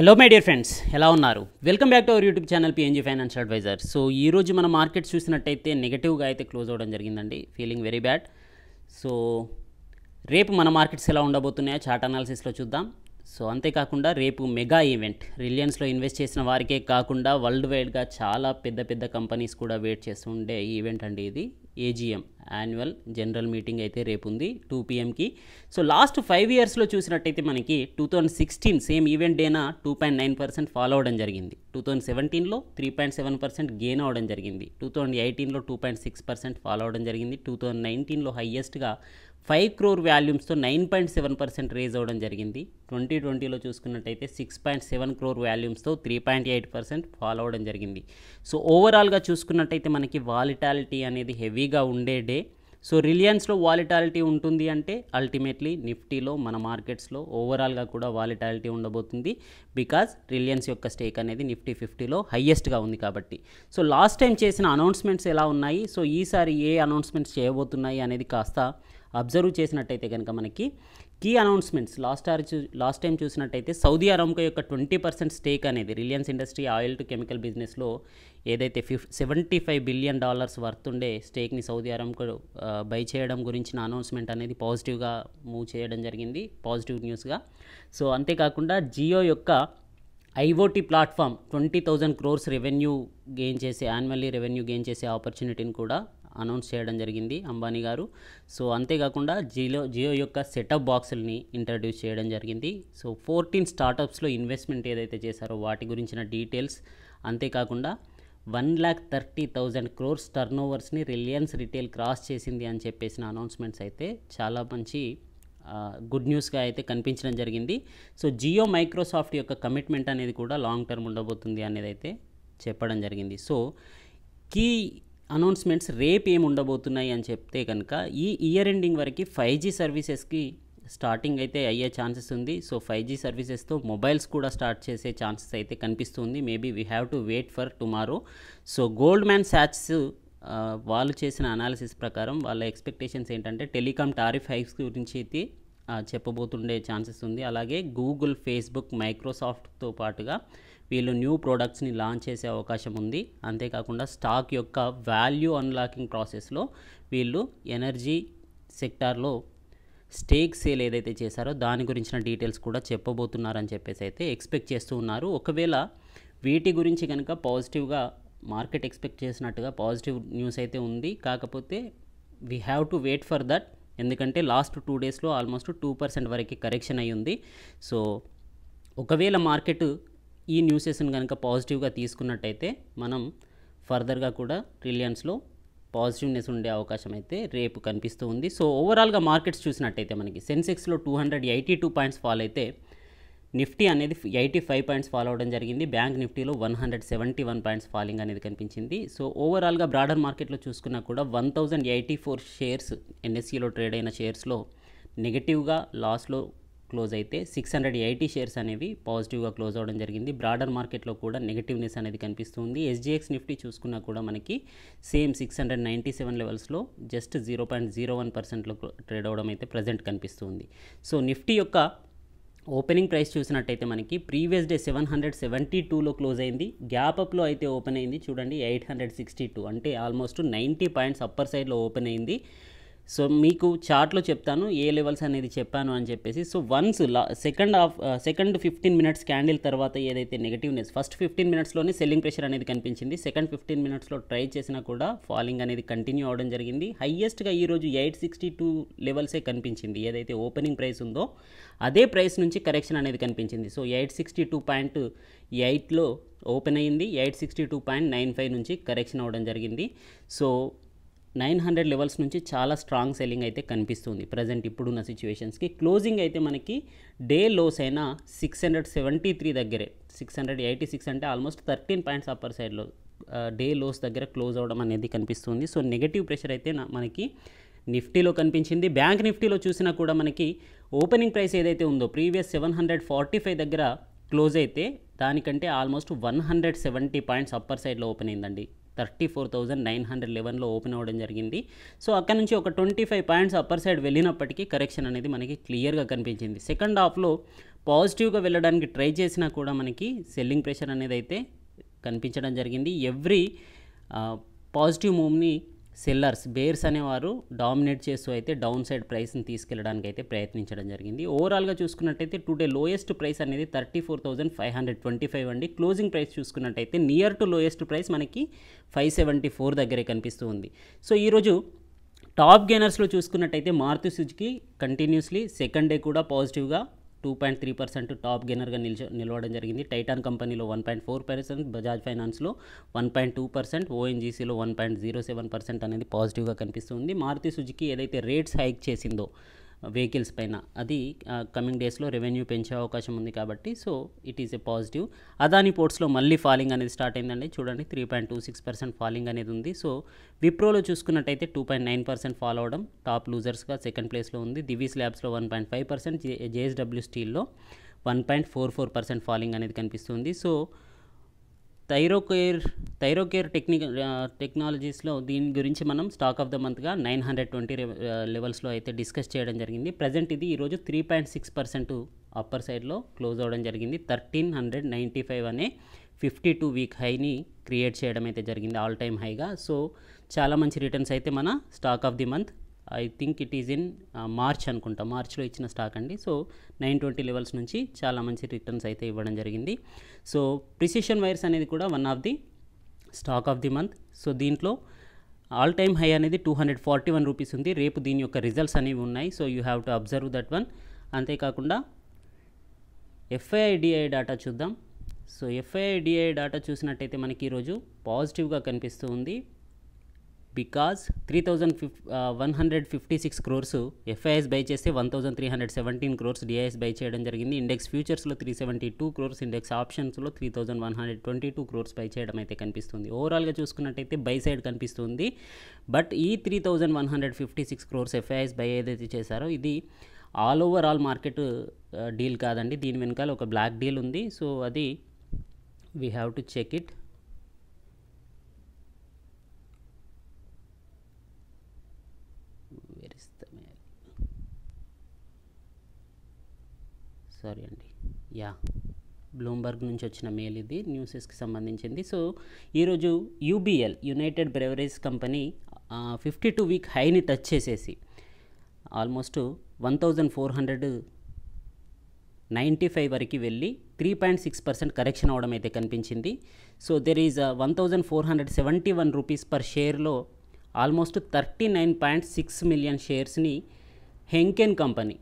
hello my dear friends ఎలా ఉన్నారు welcome back to our YouTube channel PNG financial adviser so ఈ రోజు మన మార్కెట్స్ చూసినట్టయితే నెగిటివ్గా అయితే క్లోజ్ అవ్వడం జరిగిందండి ఫీలింగ్ వెరీ బ్యాడ్ సో రేపు మన మార్కెట్స్ ఎలా ఉండబోతున్నాయో చార్ట్ అనాలిసిస్లో చూద్దాం సో అంతేకాకుండా రేపు మెగా ఈవెంట్ రిలయన్స్లో ఇన్వెస్ట్ చేసిన వారికే కాకుండా వరల్డ్ వైడ్గా చాలా పెద్ద పెద్ద కంపెనీస్ కూడా వెయిట్ చేస్తుండే ఈవెంట్ అండి ఇది ఏజీఎం యాన్యువల్ జనరల్ మీటింగ్ అయితే రేపు ఉంది టూ పిఎంకి సో లాస్ట్ ఫైవ్ ఇయర్స్లో చూసినట్టయితే మనకి two thousand sixteen same event డేనా two point nine percent follow అవడం జరిగింది టూ థౌజండ్ సెవెంటీన్లో three point seven percent gain అవడం జరిగింది టూ థౌజండ్ ఎయిటీన్లో two point six percent follow అవడం జరిగింది టూ థౌజండ్ నైన్టీన్లో హయ్యెస్ట్గా ఫైవ్ క్రోర్ వాల్యూమ్స్తో nine point seven percent raise అవ్వడం జరిగింది ట్వంటీ ట్వంటీలో చూసుకున్నట్టయితే సిక్స్ పాయింట్ సెవెన్ క్రోర్ వాల్యూమ్స్తో three point eight percent follow అవ్వడం జరిగింది సో ఓవరాల్గా చూసుకున్నట్టయితే మనకి వాలిటాలిటీ అనేది హెవీగా ఉండే డే సో రిలయన్స్లో వాలిటాలిటీ ఉంటుంది అంటే అల్టిమేట్లీ నిఫ్టీలో మన మార్కెట్స్లో ఓవరాల్గా కూడా వాలిటాలిటీ ఉండబోతుంది బికాజ్ రిలయన్స్ యొక్క స్టేక్ అనేది నిఫ్టీ ఫిఫ్టీలో హయ్యెస్ట్గా ఉంది కాబట్టి సో లాస్ట్ టైం చేసిన అనౌన్స్మెంట్స్ ఎలా ఉన్నాయి సో ఈసారి ఏ అనౌన్స్మెంట్స్ చేయబోతున్నాయి అనేది కాస్త అబ్జర్వ్ చేసినట్టయితే కనుక మనకి key announcements last or last time చూసినట్టయితే సౌదీ అరామ్కో యొక్క ట్వంటీ పర్సెంట్ స్టేక్ అనేది Reliance industry oil to chemical బిజినెస్లో ఏదైతే ఫిఫ్ seventy five billion dollars worth ఉండే స్టేక్ని సౌదీ అరామ్కో బై చేయడం గురించిన అనౌన్స్మెంట్ అనేది పాజిటివ్గా మూవ్ చేయడం జరిగింది పాజిటివ్ న్యూస్గా సో అంతేకాకుండా జియో యొక్క IOT platform twenty thousand crores revenue gain చేసే యాన్యువల్లీ రెవెన్యూ గెయిన్ చేసే ఆపర్చునిటీని కూడా అనౌన్స్ చేయడం జరిగింది అంబానీ గారు సో అంతేకాకుండా జియో జియో యొక్క సెటప్ బాక్సుల్ని ఇంట్రడ్యూస్ చేయడం జరిగింది సో ఫోర్టీన్ స్టార్టప్స్లో ఇన్వెస్ట్మెంట్ ఏదైతే చేశారో వాటి గురించిన డీటెయిల్స్ అంతేకాకుండా one lakh thirty thousand crores టర్న్ ఓవర్స్ని రిలయన్స్ రిటైల్ క్రాస్ చేసింది అని చెప్పేసిన అనౌన్స్మెంట్స్ అయితే చాలా మంచి గుడ్ న్యూస్గా అయితే కనిపించడం జరిగింది సో జియో మైక్రోసాఫ్ట్ యొక్క కమిట్మెంట్ అనేది కూడా లాంగ్ టర్మ్ ఉండబోతుంది అనేది అయితే చెప్పడం జరిగింది సో కీ అనౌన్స్మెంట్స్ రేపు ఏమి ఉండబోతున్నాయి అని చెప్తే కనుక ఈ ఇయర్ ఎండింగ్ వరకు ఫైవ్ జీ సర్వీసెస్కి స్టార్టింగ్ అయితే అయ్యే ఛాన్సెస్ ఉంది సో ఫైవ్ జీ సర్వీసెస్తో మొబైల్స్ కూడా స్టార్ట్ చేసే ఛాన్సెస్ అయితే కనిపిస్తుంది maybe we have to wait for tomorrow so Goldman Sachs వాళ్ళు చేసిన అనాలిసిస్ ప్రకారం వాళ్ళ ఎక్స్పెక్టేషన్స్ ఏంటంటే టెలికామ్ టారిఫ్ హైక్స్ గురించి అయితే చెప్పబోతుండే ఛాన్సెస్ ఉంది అలాగే గూగుల్ ఫేస్బుక్ మైక్రోసాఫ్ట్తో పాటుగా వీళ్ళు న్యూ ప్రోడక్ట్స్ని లాంచ్ చేసే అవకాశం ఉంది అంతేకాకుండా స్టాక్ యొక్క వాల్యూ అన్లాకింగ్ ప్రాసెస్లో వీళ్ళు ఎనర్జీ సెక్టార్లో స్టేక్ సేల్ ఏదైతే చేశారో దాని గురించిన డీటెయిల్స్ కూడా చెప్పబోతున్నారని చెప్పేసి అయితే ఎక్స్పెక్ట్ చేస్తూ ఉన్నారు ఒకవేళ వీటి గురించి కనుక పాజిటివ్గా మార్కెట్ ఎక్స్పెక్ట్ చేసినట్టుగా పాజిటివ్ న్యూస్ అయితే ఉంది కాకపోతే we have to wait for that ఎందుకంటే లాస్ట్ టూ డేస్లో ఆల్మోస్ట్ టూ పర్సెంట్ వరకు కరెక్షన్ అయ్యి ఉంది సో ఒకవేళ మార్కెట్ ఈ న్యూస్ సెషన్ కనుక పాజిటివ్గా తీసుకున్నట్టయితే మనం ఫర్దర్గా కూడా రిలయన్స్లో పాజిటివ్నెస్ ఉండే అవకాశం అయితే రేపు కనిపిస్తూ ఉంది సో ఓవరాల్గా మార్కెట్స్ చూసినట్టయితే మనకి సెన్సెక్స్లో two hundred eighty two points fall అయితే నిఫ్టీ అనేది ఎయిటీ ఫైవ్ పాయింట్స్ ఫాల్ అవడం జరిగింది బ్యాంక్ నిఫ్టీలో one hundred seventy one points falling అనేది కనిపించింది సో ఓవరాల్గా బ్రాడర్ మార్కెట్లో చూసుకున్నా కూడా one thousand eighty four shares ఎన్ఎస్సిలో ట్రేడ్ అయిన షేర్స్లో నెగిటివ్గా లాస్లో క్లోజ్ అయితే సిక్స్ హండ్రెడ్ ఎయిటీ షేర్స్ అనేవి పాజిటివ్గా క్లోజ్ అవ్వడం జరిగింది బ్రాడర్ మార్కెట్లో కూడా నెగిటివ్నెస్ అనేది కనిపిస్తుంది ఎస్జిఎక్స్ నిఫ్టీ చూసుకున్నా కూడా మనకి same six hundred ninety seven లెవెల్స్లో just zero point zero one పర్సెంట్లో ట్రేడ్ అవ్వడం అయితే ప్రజెంట్ కనిపిస్తుంది సో నిఫ్టీ యొక్క ఓపెనింగ్ ప్రైస్ చూసినట్టయితే మనకి previous day seven hundred seventy టూలో క్లోజ్ అయింది గ్యాప్ అప్లో అయితే ఓపెన్ అయింది చూడండి ఎయిట్ హండ్రెడ్ సిక్స్టీ టూ అంటే ఆల్మోస్ట్ నైంటీ పాయింట్స్ అప్పర్ సైడ్లో ఓపెన్ అయింది సో మీకు చార్ట్లో చెప్తాను ఏ లెవెల్స్ అనేది చెప్పాను అని చెప్పేసి సో వన్స్ లా second half second fifteen minutes candle తర్వాత ఏదైతే నెగిటివ్నెస్ ఫస్ట్ ఫిఫ్టీన్ మినిట్స్లోనే సెల్లింగ్ ప్రెషర్ అనేది కనిపించింది సెకండ్ ఫిఫ్టీన్ మినిట్స్లో ట్రై చేసినా కూడా ఫాలింగ్ అనేది కంటిన్యూ అవడం జరిగింది హయ్యెస్ట్గా ఈరోజు ఎయిట్ సిక్స్టీ టూ లెవెల్సే కనిపించింది ఏదైతే ఓపెనింగ్ ప్రైస్ ఉందో అదే ప్రైస్ నుంచి కరెక్షన్ అనేది కనిపించింది so eight sixty two point ఎయిట్లో ఓపెన్ అయ్యింది eight sixty two point nine five నుంచి కరెక్షన్ అవ్వడం జరిగింది సో నైన్ హండ్రెడ్ లెవెల్స్ నుంచి చాలా స్ట్రాంగ్ సెల్లింగ్ అయితే కనిపిస్తుంది ప్రజెంట్ ఇప్పుడున్న సిచ్యువేషన్స్కి క్లోజింగ్ అయితే మనకి డే లోస్ అయినా సిక్స్ హండ్రెడ్ సెవెంటీ త్రీ దగ్గరే సిక్స్ హండ్రెడ్ ఎయిటీ సిక్స్ అంటే ఆల్మోస్ట్ థర్టీన్ పాయింట్స్ అప్పర్ సైడ్లో డే లోస్ దగ్గర క్లోజ్ అవ్వడం అనేది కనిపిస్తుంది సో నెగటివ్ ప్రెషర్ అయితే మనకి నిఫ్టీలో కనిపించింది బ్యాంక్ నిఫ్టీలో చూసినా కూడా మనకి ఓపెనింగ్ ప్రైస్ ఏదైతే ఉందో previous seven hundred forty five దగ్గర క్లోజ్ అయితే దానికంటే almost one hundred seventy points upper సైడ్లో ఓపెన్ అయిందండి thirty four thousand nine hundred లెవెన్లో ఓపెన్ అవ్వడం జరిగింది సో అక్కడ నుంచి ఒక twenty five points upper side వెళ్ళినప్పటికీ కరెక్షన్ అనేది మనకి క్లియర్గా కనిపించింది సెకండ్ హాఫ్లో పాజిటివ్గా వెళ్ళడానికి ట్రై చేసినా కూడా మనకి సెల్లింగ్ ప్రెషర్ అనేది అయితే కనిపించడం జరిగింది ఎవ్రీ పాజిటివ్ మూవ్ని సెల్లర్స్ బేర్స్ అనేవారు డామినేట్ చేస్తూ అయితే డౌన్ సైడ్ ప్రైస్ని తీసుకెళ్ళడానికి అయితే ప్రయత్నించడం జరిగింది ఓవరాల్గా చూసుకున్నట్టయితే టుడే లోయెస్ట్ ప్రైస్ అనేది thirty four thousand five hundred twenty five అండి క్లోజింగ్ ప్రైస్ చూసుకున్నట్టయితే నియర్ టు లోయెస్ట్ ప్రైస్ మనకి ఫైవ్ సెవెంటీ ఫోర్ దగ్గరే కనిపిస్తూ ఉంది సో ఈరోజు టాప్ గేనర్స్లో చూసుకున్నట్టయితే Maruti Suzuki continuously second day కూడా పాజిటివ్గా two point three percent top గెనర్గా నిల్చ నిలవడం జరిగింది టైటాన్ కంపెనీలో one point four percent Bajaj ఫైనాన్స్లో వన్ పాయింట్ టూ పర్సెంట్ ఓఎన్జీసీలో one point zero seven percent అనేది పాజిటివ్గా కనిపిస్తుంది మారుతి సుజుకి ఏదైతే రేట్స్ హైక్ చేసిందో వెహికల్స్ పైన అది కమింగ్ డేస్లో రెవెన్యూ పెంచే అవకాశం ఉంది కాబట్టి so it is a positive Adani పోర్ట్స్లో మళ్ళీ ఫాలింగ్ అనేది స్టార్ట్ అయిందండి చూడండి three point two six percent falling అనేది ఉంది సో విప్రోలో చూసుకున్నట్టయితే two point nine percent fall అవడం టాప్ లూజర్స్గా సెకండ్ ప్లేస్లో ఉంది దివీస్ ల్యాబ్స్లో one point five percent JSW స్టీల్లో one point four four percent falling అనేది కనిపిస్తుంది సో థైరోకేర్ థైరోకేర్ టెక్నిక టెక్నాలజీస్లో దీని గురించి మనం స్టాక్ ఆఫ్ ద మంత్గా నైన్ హండ్రెడ్ ట్వంటీ లెవెల్స్లో అయితే డిస్కస్ చేయడం జరిగింది ప్రజెంట్ ఇది ఈరోజు three point six percent upper సైడ్లో క్లోజ్ అవ్వడం జరిగింది థర్టీన్ హండ్రెడ్ నైంటీ ఫైవ్ అనే ఫిఫ్టీ టూ వీక్ హైని క్రియేట్ చేయడం అయితే జరిగింది ఆల్ టైమ్ హైగా సో చాలా మంచి రిటర్న్స్ అయితే మన stock of the month I think it is in March అనుకుంటా మార్చ్లో ఇచ్చిన స్టాక్ అండి సో నైన్ ట్వంటీ లెవెల్స్ నుంచి చాలా మంచి రిటర్న్స్ అయితే ఇవ్వడం జరిగింది సో ప్రిసిషన్ వైర్స్ అనేది కూడా one of the stock of the month so దీంట్లో ఆల్ టైమ్ హై అనేది two hundred forty one rupees ఉంది రేపు దీని యొక్క రిజల్ట్స్ అనేవి ఉన్నాయి so you have to observe that one అంతేకాకుండా ఎఫ్ఐఐడిఐ డేటా చూద్దాం సో ఎఫ్ఐఐడిఐ డేటా చూసినట్టయితే మనకి ఈరోజు పాజిటివ్గా కనిపిస్తూ ఉంది బికాజ్ త్రీ థౌజండ్ ఫిఫ్ one hundred fifty six crores FIs buy చేస్తే one thousand three hundred seventeen crores DIs buy చేయడం జరిగింది ఇండెక్స్ ఫ్యూచర్స్లో three seventy two crores index ఆప్షన్స్లో three thousand one hundred twenty two crores buy చేయడం అయితే కనిపిస్తుంది ఓవరాల్గా చూసుకున్నట్టయితే బై సైడ్ కనిపిస్తుంది బట్ ఈ three thousand one hundred fifty six crores FIs buy ఏదైతే చేశారో ఇది all over all market deal కాదండి దీని వెనకాల ఒక బ్లాక్ డీల్ ఉంది సో అది we have to check it sorry అండి యా బ్లూంబర్గ్ నుంచి వచ్చిన మెయిల్ ఇది న్యూసెస్కి సంబంధించింది సో ఈరోజు UBL United Beverage company fifty two week హైని టచ్ చేసేసి almost one thousand four hundred ninety five వరకు వెళ్ళి three point six percent correction అవడం అయితే కనిపించింది so there is uh, one thousand four hundred seventy one rupees per షేర్లో almost thirty nine point six million షేర్స్ని Heineken company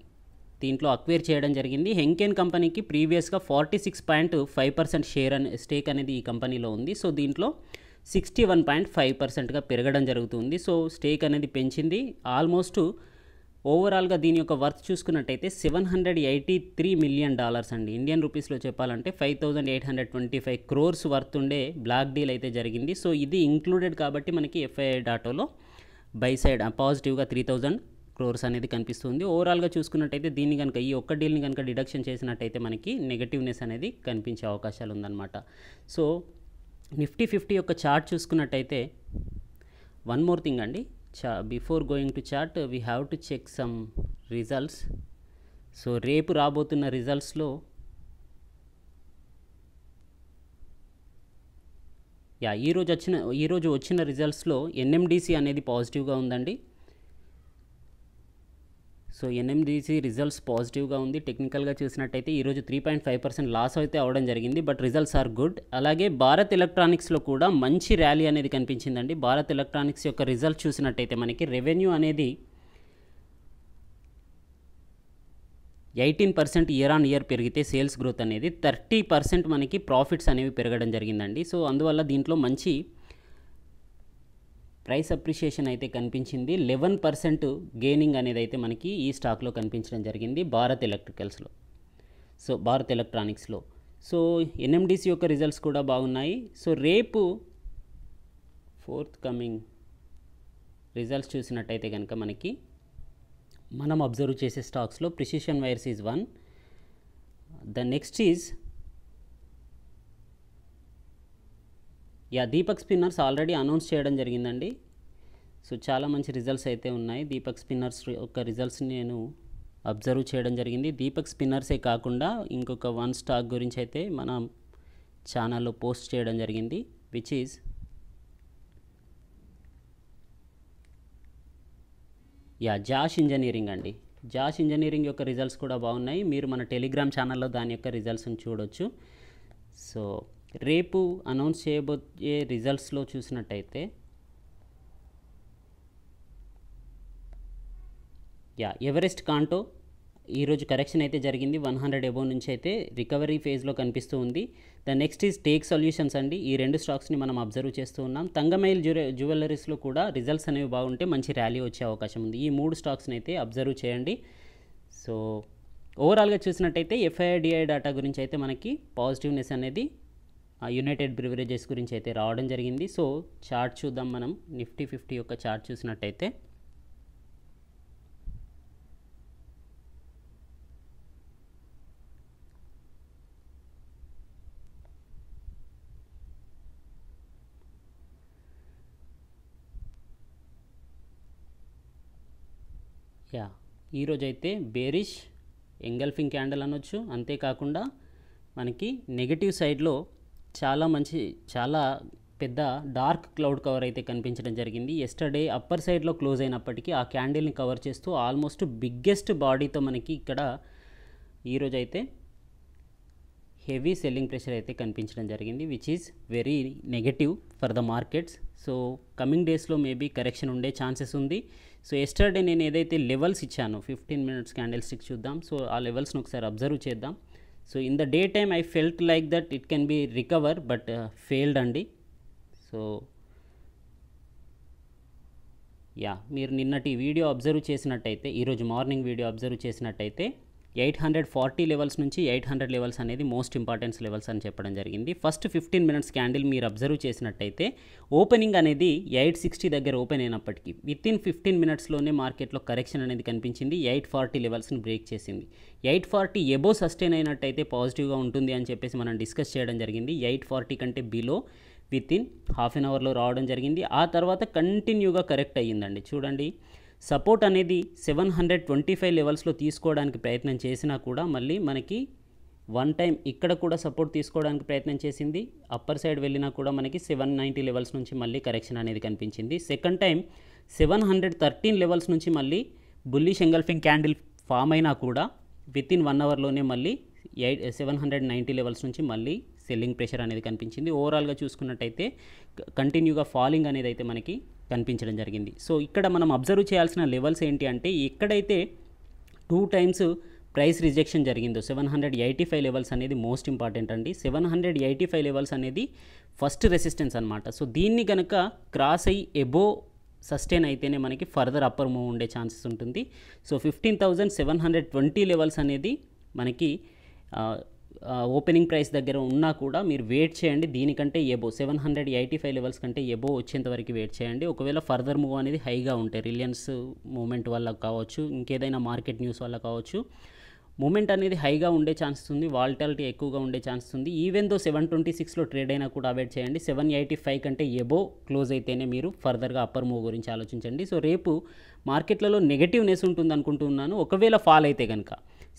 దీంట్లో అక్వైర్ చేయడం జరిగింది హెంకెన్ కంపెనీకి ప్రీవియస్గా forty six point five percent share అనే స్టేక్ అనేది ఈ కంపెనీలో ఉంది సో దీంట్లో సిక్స్టీ వన్ పాయింట్ ఫైవ్ పర్సెంట్గా పెరగడం జరుగుతుంది సో స్టేక్ అనేది పెంచింది ఆల్మోస్ట్ ఓవరాల్గా దీని యొక్క వర్త్ చూసుకున్నట్టయితే seven hundred eighty three million dollars అండి ఇండియన్ రూపీస్లో చెప్పాలంటే five thousand eight hundred twenty five crores worth ఉండే బ్లాక్ డీల్ అయితే జరిగింది సో ఇది ఇంక్లూడెడ్ కాబట్టి మనకి ఎఫ్ఐఐ డాటోలో బై సైడ్ పాజిటివ్గా త్రీ థౌజండ్ క్రోర్స్ అనేది కనిపిస్తుంది ఓవరాల్గా చూసుకున్నట్టయితే దీన్ని కనుక ఈ ఒక్క డీల్ని కనుక డిడక్షన్ చేసినట్టయితే మనకి నెగటివ్నెస్ అనేది కనిపించే అవకాశాలు ఉందన్నమాట సో నిఫ్టీ ఫిఫ్టీ యొక్క చార్ట్ చూసుకున్నట్టయితే వన్ మోర్ థింగ్ అండి చా before going to chart we have to check some results so రేపు రాబోతున్న రిజల్ట్స్లో యా ఈరోజు వచ్చిన ఈరోజు వచ్చిన రిజల్ట్స్లో ఎన్ఎండిసి అనేది పాజిటివ్గా ఉందండి సో ఎన్ఎండిసి రిజల్ట్స్ పాజిటివ్గా ఉంది టెక్నికల్గా చూసినట్టయితే ఈరోజు three point five percent loss అయితే అవడం జరిగింది బట్ రిజల్ట్స్ ఆర్ గుడ్ అలాగే భారత్ ఎలక్ట్రానిక్స్లో కూడా మంచి ర్యాలీ అనేది కనిపించిందండి భారత్ ఎలక్ట్రానిక్స్ యొక్క రిజల్ట్ చూసినట్టయితే మనకి రెవెన్యూ అనేది eighteen percent year on year పెరిగితే సేల్స్ గ్రోత్ అనేది థర్టీ పర్సెంట్ మనకి ప్రాఫిట్స్ అనేవి పెరగడం జరిగిందండి సో అందువల్ల దీంట్లో మంచి ప్రైస్ అప్రిషియేషన్ అయితే కనిపించింది లెవెన్ పర్సెంట్ గెయినింగ్ అనేది అయితే మనకి ఈ స్టాక్లో కనిపించడం జరిగింది భారత్ ఎలక్ట్రికల్స్లో సో భారత్ ఎలక్ట్రానిక్స్లో సో ఎన్ఎండిసి యొక్క రిజల్ట్స్ కూడా బాగున్నాయి సో రేపు ఫోర్త్ కమింగ్ రిజల్ట్స్ చూసినట్టయితే కనుక మనకి మనం అబ్జర్వ్ చేసే స్టాక్స్లో Precision Wires is one the next is yeah Deepak Spinners already announce చేయడం జరిగిందండి సో చాలా మంచి రిజల్ట్స్ అయితే ఉన్నాయి దీపక్ స్పిన్నర్స్ యొక్క రిజల్ట్స్ని నేను అబ్జర్వ్ చేయడం జరిగింది దీపక్ స్పిన్నర్సే కాకుండా ఇంకొక వన్ స్టాక్ గురించి అయితే మన ఛానల్లో పోస్ట్ చేయడం జరిగింది which is yeah Jash Engineering అండి జాష్ ఇంజనీరింగ్ యొక్క రిజల్ట్స్ కూడా బాగున్నాయి మీరు మన టెలిగ్రామ్ ఛానల్లో దాని యొక్క రిజల్ట్స్ని చూడొచ్చు సో రేపు అనౌన్స్ చేయబోయే రిజల్ట్స్లో చూసినట్టయితే యా ఎవరెస్ట్ కాంటో ఈరోజు కరెక్షన్ అయితే జరిగింది వన్ హండ్రెడ్ ఎబో నుంచి అయితే రికవరీ ఫేజ్లో కనిపిస్తూ ఉంది the next is Take Solutions అండి ఈ రెండు స్టాక్స్ని మనం అబ్జర్వ్ చేస్తూ ఉన్నాం తంగమైల్ జ్యూ జ్యువెలరీస్లో కూడా రిజల్ట్స్ అనేవి బాగుంటే మంచి ర్యాలీ వచ్చే అవకాశం ఉంది ఈ మూడు స్టాక్స్ని అయితే అబ్జర్వ్ చేయండి సో ఓవరాల్గా చూసినట్టయితే ఎఫ్ఐడిఐ డేటా గురించి అయితే మనకి పాజిటివ్నెస్ అనేది యునైటెడ్ బ్రివరేజెస్ గురించి అయితే రావడం జరిగింది సో చార్ట్ చూద్దాం మనం నిఫ్టీ ఫిఫ్టీ యొక్క చార్ట్ చూసినట్టయితే యా ఈరోజైతే బేరిష్ ఎంగల్ఫింగ్ క్యాండల్ అనొచ్చు అంతేకాకుండా మనకి నెగిటివ్ సైడ్లో చాలా మంచి చాలా పెద్ద డార్క్ క్లౌడ్ కవర్ అయితే కనిపించడం జరిగింది ఎస్టర్డే అప్పర్ సైడ్లో క్లోజ్ అయినప్పటికీ ఆ క్యాండిల్ని కవర్ చేస్తూ ఆల్మోస్ట్ బిగ్గెస్ట్ బాడీతో మనకి ఇక్కడ ఈరోజు అయితే హెవీ సెల్లింగ్ ప్రెషర్ అయితే కనిపించడం జరిగింది which is very negative for the markets so coming డేస్లో మేబీ కరెక్షన్ ఉండే ఛాన్సెస్ ఉంది సో ఎస్టర్డే నేను ఏదైతే లెవెల్స్ ఇచ్చాను ఫిఫ్టీన్ మినిట్స్ క్యాండిల్ స్టిక్ చూద్దాం సో ఆ లెవెల్స్ని ఒకసారి అబ్జర్వ్ చేద్దాం so in the day time I felt like that it can be recover but failed అండి సో యా మీరు నిన్నటి వీడియో అబ్జర్వ్ చేసినట్టయితే ఈరోజు మార్నింగ్ వీడియో అబ్జర్వ్ చేసినట్టయితే ఎయిట్ హండ్రెడ్ ఫార్టీ లెవెల్స్ నుంచి ఎయిట్ హండ్రెడ్ లెవెల్స్ అనేది మోస్ట్ ఇంపార్టెన్స్ లెవెల్స్ అని చెప్పడం జరిగింది ఫస్ట్ ఫిఫ్టీన్ మినిట్స్ క్యాండిల్ మీరు అబ్జర్వ్ చేసినట్టయితే ఓపెనింగ్ అనేది ఎయిట్ సిక్స్టీ దగ్గర ఓపెన్ అయినప్పటికీ విత్ ఇన్ ఫిఫ్టీన్ మినిట్స్లోనే మార్కెట్లో కరెక్షన్ అనేది కనిపించింది ఎయిట్ ఫార్టీ లెవెల్స్ని బ్రేక్ చేసింది ఎయిట్ ఫార్టీ ఎబో సస్టైన్ అయినట్టయితే పాజిటివ్గా ఉంటుంది అని చెప్పేసి మనం డిస్కస్ చేయడం జరిగింది ఎయిట్ ఫార్టీ కంటే below within half an అవర్లో రావడం జరిగింది ఆ తర్వాత కంటిన్యూగా కరెక్ట్ అయ్యిందండి చూడండి సపోర్ట్ అనేది సెవెన్ హండ్రెడ్ ట్వంటీ ఫైవ్ లెవెల్స్లో తీసుకోవడానికి ప్రయత్నం చేసినా కూడా మళ్ళీ మనకి వన్ టైం ఇక్కడ కూడా సపోర్ట్ తీసుకోవడానికి ప్రయత్నం చేసింది అప్పర్ సైడ్ వెళ్ళినా కూడా మనకి సెవెన్ నైంటీ లెవెల్స్ నుంచి మళ్ళీ కరెక్షన్ అనేది కనిపించింది second time seven hundred thirteen levels నుంచి మళ్ళీ బుల్లిష్ ఎంగల్ఫింగ్ క్యాండిల్ ఫామ్ అయినా కూడా విత్ ఇన్ వన్ అవర్లోనే మళ్ళీ eight seven hundred ninety levels నుంచి మళ్ళీ సెల్లింగ్ ప్రెషర్ అనేది కనిపించింది ఓవరాల్గా చూసుకున్నట్టయితే కంటిన్యూగా ఫాలింగ్ అనేది అయితే మనకి కనిపించడం జరిగింది సో ఇక్కడ మనం అబ్జర్వ్ చేయాల్సిన లెవెల్స్ ఏంటి అంటే ఎక్కడైతే టూ టైమ్స్ ప్రైస్ రిజెక్షన్ జరిగిందో seven hundred eighty five levels అనేది మోస్ట్ ఇంపార్టెంట్ అండి seven hundred eighty five levels అనేది ఫస్ట్ రెసిస్టెన్స్ అనమాట సో దీన్ని కనుక క్రాస్ అయ్యి ఎబో సస్టైన్ అయితేనే మనకి ఫర్దర్ అప్పర్ మూవ్ ఉండే ఛాన్సెస్ ఉంటుంది so fifteen thousand seven hundred twenty levels అనేది మనకి ఓపెనింగ్ ప్రైస్ దగ్గర ఉన్నా కూడా మీరు వెయిట్ చేయండి దీనికంటే above seven hundred eighty five levels కంటే ఎబో వచ్చేంత వరకు వెయిట్ చేయండి ఒకవేళ ఫర్దర్ మూవ్ అనేది హైగా ఉంటాయి రిలయన్స్ మూమెంట్ వల్ల కావచ్చు ఇంకేదైనా మార్కెట్ న్యూస్ వల్ల కావచ్చు మూమెంట్ అనేది హైగా ఉండే ఛాన్స్ ఉంది వాల్టాలిటీ ఎక్కువగా ఉండే ఛాన్స్ ఉంది ఈవెన్ దో సెవెన్ ట్వంటీ సిక్స్లో ట్రేడ్ అయినా కూడా అవాయిడ్ చేయండి సెవెన్ ఎయిటీ ఫైవ్ కంటే ఎబో క్లోజ్ అయితేనే మీరు ఫర్దర్గా అప్పర్ మూవ్ గురించి ఆలోచించండి సో రేపు మార్కెట్లలో నెగటివ్నెస్ ఉంటుంది అనుకుంటున్నాను ఒకవేళ ఫాల్ అయితే కనుక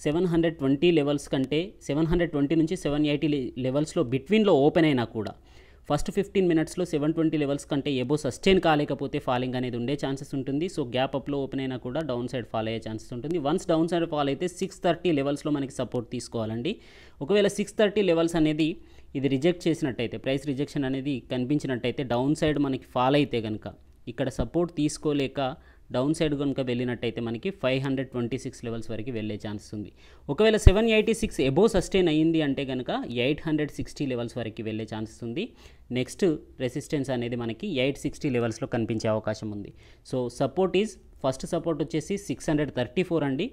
సెవెన్ హండ్రెడ్ ట్వంటీ లెవెల్స్ కంటే సెవెన్ హండ్రెడ్ ట్వంటీ నుంచి సెవెన్ ఎయిటీ లెవెల్స్లో బిట్వీన్లో ఓపెన్ అయినా కూడా ఫస్ట్ ఫిఫ్టీన్ మినిట్స్లో సెవెన్ ట్వంటీ లెవెల్స్ కంటే ఎబో సస్టైన్ కాలేకపోతే ఫాలింగ్ అనేది ఉండే ఛాన్సెస్ ఉంటుంది సో గ్యాప్ అప్లో ఓపెన్ అయినా కూడా డౌన్ సైడ్ ఫాల్ అయ్యే ఛాన్సెస్ ఉంటుంది వన్స్ డౌన్ సైడ్ ఫాల్ అయితే సిక్స్ థర్టీ లెవెల్స్లో మనకి సపోర్ట్ తీసుకోవాలండి ఒకవేళ సిక్స్ థర్టీ లెవెల్స్ అనేది ఇది రిజెక్ట్ చేసినట్టయితే ప్రైస్ రిజెక్షన్ అనేది కనిపించినట్టయితే డౌన్ సైడ్ మనకి ఫాల్ అయితే కనుక ఇక్కడ సపోర్ట్ తీసుకోలేక డౌన్ సైడ్ కనుక వెళ్ళినట్టయితే మనకి five hundred twenty six levels వరకు వెళ్ళే ఛాన్స్ ఉంది ఒకవేళ seven eighty six above sustain అయ్యింది అంటే కనుక ఎయిట్ హండ్రెడ్ సిక్స్టీ లెవెల్స్ వరకు వెళ్ళే ఛాన్స్ ఉంది నెక్స్ట్ రెసిస్టెన్స్ అనేది మనకి ఎయిట్ సిక్స్టీ లెవెల్స్లో కనిపించే అవకాశం ఉంది so support is first support వచ్చేసి సిక్స్ హండ్రెడ్ థర్టీ ఫోర్ అండి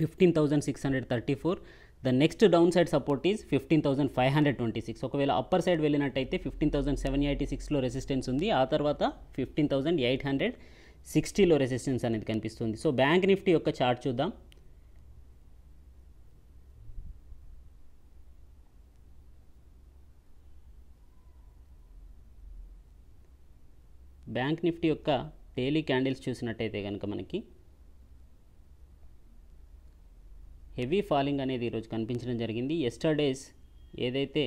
fifteen thousand six hundred thirty four the next downside support is fifteen thousand five hundred twenty six ఒకవేళ upper side వెళ్ళినట్టయితే fifteen thousand seven eighty సిక్స్లో resistance ఉంది ఆ తర్వాత fifteen thousand eight hundred సిక్స్టీలో resistance అనేది కనిపిస్తుంది సో బ్యాంక్ నిఫ్టీ యొక్క చార్ట్ చూద్దాం బ్యాంక్ నిఫ్టీ యొక్క డైలీ క్యాండిల్స్ చూసినట్టయితే కనుక మనకి హెవీ ఫాలింగ్ అనేది ఈరోజు కనిపించడం జరిగింది ఎస్టర్డేస్ ఏదైతే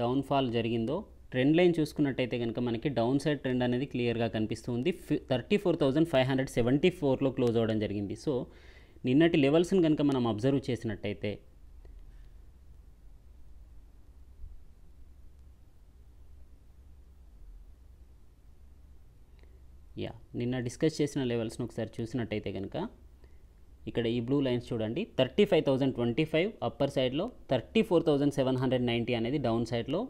డౌన్ఫాల్ జరిగిందో ట్రెండ్ లైన్ చూసుకున్నట్టయితే కనుక మనకి డౌన్ సైడ్ ట్రెండ్ అనేది క్లియర్గా కనిపిస్తుంది thirty four thousand five hundred seventy ఫోర్లో క్లోజ్ అవ్వడం జరిగింది సో నిన్నటి లెవెల్స్ని కనుక మనం అబ్జర్వ్ చేసినట్టయితే యా నిన్న డిస్కస్ చేసిన లెవెల్స్ని ఒకసారి చూసినట్టయితే కనుక ఇక్కడ ఈ బ్లూ లైన్స్ చూడండి thirty five thousand twenty five upper సైడ్లో thirty four thousand seven hundred ninety అనేది డౌన్ సైడ్లో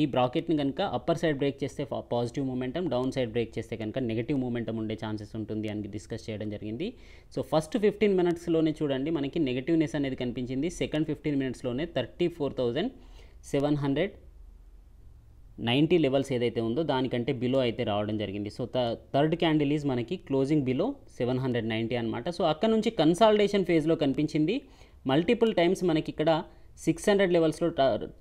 ఈ బ్రాకెట్ని కనుక అప్పర్ సైడ్ బ్రేక్ చేస్తే positive momentum downside break చేస్తే కనుక నెగిటివ్ మూమెంటం ఉండే ఛాన్సెస్ ఉంటుంది అని డిస్కస్ చేయడం జరిగింది సో ఫస్ట్ ఫిఫ్టీన్ మినిట్స్లోనే చూడండి మనకి నెగిటివ్నెస్ అనేది కనిపించింది సెకండ్ ఫిఫ్టీన్ మినిట్స్లోనే thirty four thousand seven hundred ninety levels ఏదైతే ఉందో దానికంటే బిలో అయితే రావడం జరిగింది సో థర్డ్ క్యాండిల్ ఈజ్ మనకి closing below seven hundred ninety అనమాట సో అక్కడ నుంచి కన్సాలిడేషన్ ఫేజ్లో కనిపించింది మల్టిపుల్ టైమ్స్ మనకి ఇక్కడ సిక్స్ హండ్రెడ్ లెవెల్స్లో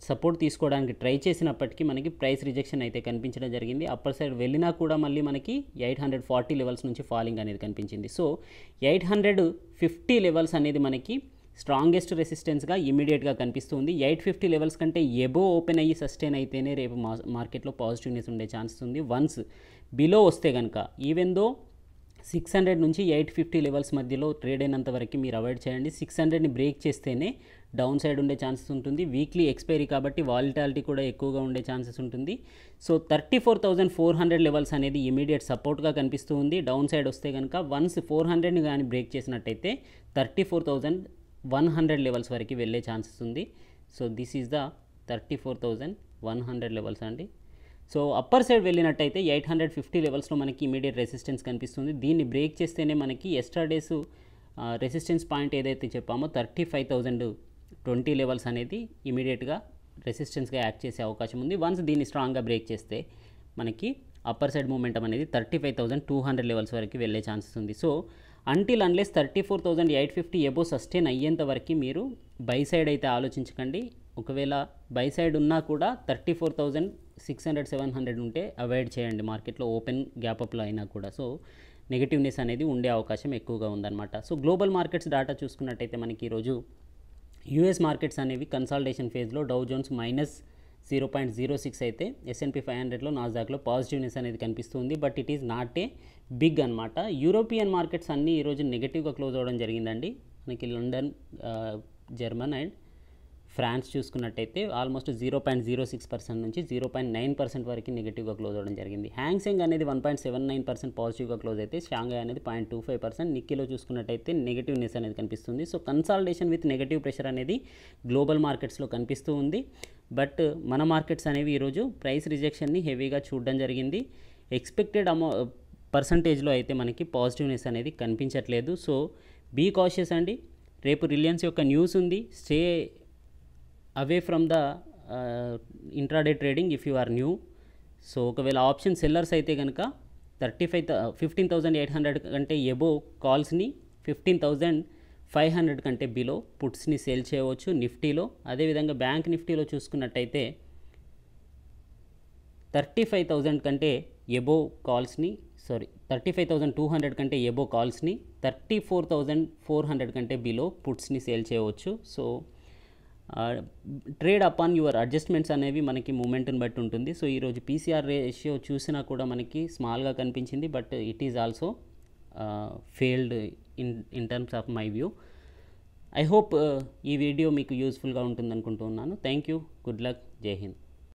సపోర్ట్ తీసుకోవడానికి ట్రై చేసినప్పటికీ మనకి ప్రైస్ రిజెక్షన్ అయితే కనిపించడం జరిగింది అప్పర్ సైడ్ వెళ్ళినా కూడా మళ్ళీ మనకి ఎయిట్ హండ్రెడ్ ఫార్టీ లెవెల్స్ నుంచి ఫాలింగ్ అనేది కనిపించింది so eight hundred fifty levels అనేది మనకి స్ట్రాంగెస్ట్ రెసిస్టెన్స్గా ఇమీడియట్గా కనిపిస్తుంది ఎయిట్ ఫిఫ్టీ లెవెల్స్ కంటే ఎబో ఓపెన్ అయ్యి సస్టైన్ అయితేనే రేపు మా మార్కెట్లో పాజిటివ్నెస్ ఉండే ఛాన్స్ ఉంది వన్స్ బిలో వస్తే కనుక ఈవెన్ దో సిక్స్ హండ్రెడ్ నుంచి ఎయిట్ ఫిఫ్టీ లెవెల్స్ మధ్యలో ట్రేడ్ అయినంత వరకు మీరు అవాయిడ్ చేయండి సిక్స్ హండ్రెడ్ని బ్రేక్ చేస్తేనే డౌన్ సైడ్ ఉండే ఛాన్సెస్ ఉంటుంది వీక్లీ ఎక్స్పైరీ కాబట్టి వాలిటాలిటీ కూడా ఎక్కువగా ఉండే ఛాన్సెస్ ఉంటుంది so thirty four thousand four hundred levels అనేది ఇమీడియట్ సపోర్ట్గా కనిపిస్తూ ఉంది డౌన్ సైడ్ వస్తే కనుక వన్స్ ఫోర్ హండ్రెడ్ని కానీ బ్రేక్ చేసినట్టయితే thirty four thousand one hundred levels వరకు వెళ్ళే ఛాన్సెస్ ఉంది so this is the thirty four thousand one hundred levels అండి సో అప్పర్ సైడ్ వెళ్ళినట్టయితే ఎయిట్ హండ్రెడ్ ఫిఫ్టీ లెవెల్స్లో మనకి ఇమీడియట్ రెసిస్టెన్స్ కనిపిస్తుంది దీన్ని బ్రేక్ చేస్తేనే మనకి ఎస్టర్డేస్ రెసిస్టెన్స్ పాయింట్ ఏదైతే చెప్పామో thirty five thousand twenty levels అనేది ఇమీడియట్గా రెసిస్టెన్స్గా యాక్ట్ చేసే అవకాశం ఉంది వన్స్ దీన్ని స్ట్రాంగ్గా బ్రేక్ చేస్తే మనకి అప్పర్ సైడ్ మూమెంటం అనేది thirty five thousand two hundred levels వరకు వెళ్ళే ఛాన్సెస్ ఉంది so until unless thirty four thousand eight fifty above sustain అయ్యేంత వరకు మీరు బై సైడ్ అయితే ఆలోచించకండి ఒకవేళ బై సైడ్ ఉన్నా కూడా thirty four thousand six hundred seven hundred ఉంటే అవాయిడ్ చేయండి మార్కెట్లో ఓపెన్ గ్యాప్ అప్లో అయినా కూడా సో నెగిటివ్నెస్ అనేది ఉండే అవకాశం ఎక్కువగా ఉందన్నమాట సో గ్లోబల్ మార్కెట్స్ డేటా చూసుకున్నట్టయితే మనకి ఈరోజు యూఎస్ మార్కెట్స్ అనేవి కన్సాలిడేషన్ ఫేజ్లో Dow Jones minus zero point zero six అయితే ఎస్ఎన్పి ఫైవ్ హండ్రెడ్లో నాస్డాక్లో పాజిటివ్నెస్ అనేది కనిపిస్తుంది but it is not a big అనమాట యూరోపియన్ మార్కెట్స్ అన్నీ ఈరోజు నెగిటివ్గా క్లోజ్ అవ్వడం జరిగిందండి మనకి లండన్ జర్మన్ అండ్ ఫ్రాన్స్ చూసుకున్నట్టయితే almost zero point zero six percent నుంచి జీరో పాయింట్ నైన్ పర్సెంట్ వరకు నెగిటివ్గా క్లోజ్ అవ్వడం జరిగింది హ్యాంగ్సెంగ్ అనేది one point seven nine percent పాజిటివ్గా క్లోజ్ అయితే షాంఘై అనేది పాయింట్ టూ ఫైవ్ పర్సెంట్ నిక్కీలో చూసుకున్నట్టయితే నెగిటివ్నెస్ అనేది కనిపిస్తుంది so consolidation with negative pressure అనేది గ్లోబల్ మార్కెట్స్లో కనిపిస్తూ ఉంది బట్ మన మార్కెట్స్ అనేవి ఈరోజు ప్రైస్ రిజెక్షన్ని హెవీగా చూడడం జరిగింది ఎక్స్పెక్టెడ్ అమౌ పర్సంటేజ్లో అయితే మనకి పాజిటివ్నెస్ అనేది కనిపించట్లేదు సో బీ కాషియస్ అండి రేపు రిలయన్స్ యొక్క న్యూస్ ఉంది stay away from the intraday trading if you are new so ఒకవేళ ఆప్షన్ సెల్లర్స్ అయితే కనుక thirty five fifteen thousand eight hundred కంటే ఎబో కాల్స్ని ఫిఫ్టీన్ థౌజండ్ ఫైవ్ హండ్రెడ్ కంటే బిలో పుట్స్ని సేల్ చేయవచ్చు నిఫ్టీలో అదేవిధంగా బ్యాంక్ నిఫ్టీలో చూసుకున్నట్టయితే థర్టీ ఫైవ్ థౌజండ్ కంటే ఎబో కాల్స్ని sorry thirty five thousand two hundred కంటే ఎబో కాల్స్ని thirty four thousand four hundred కంటే బిలో పుట్స్ని సేల్ చేయవచ్చు సో ట్రేడ్ అపాన్ యువర్ అడ్జస్ట్మెంట్స్ అనేవి మనకి మూమెంట్ని బట్టి ఉంటుంది సో ఈరోజు పీసీఆర్ రేషియో చూసినా కూడా మనకి స్మాల్గా కనిపించింది but it is also failed in in terms of my view I hope ఈ వీడియో మీకు యూస్ఫుల్గా ఉంటుందనుకుంటున్నాను థ్యాంక్ యూ గుడ్ లక్ జై హింద్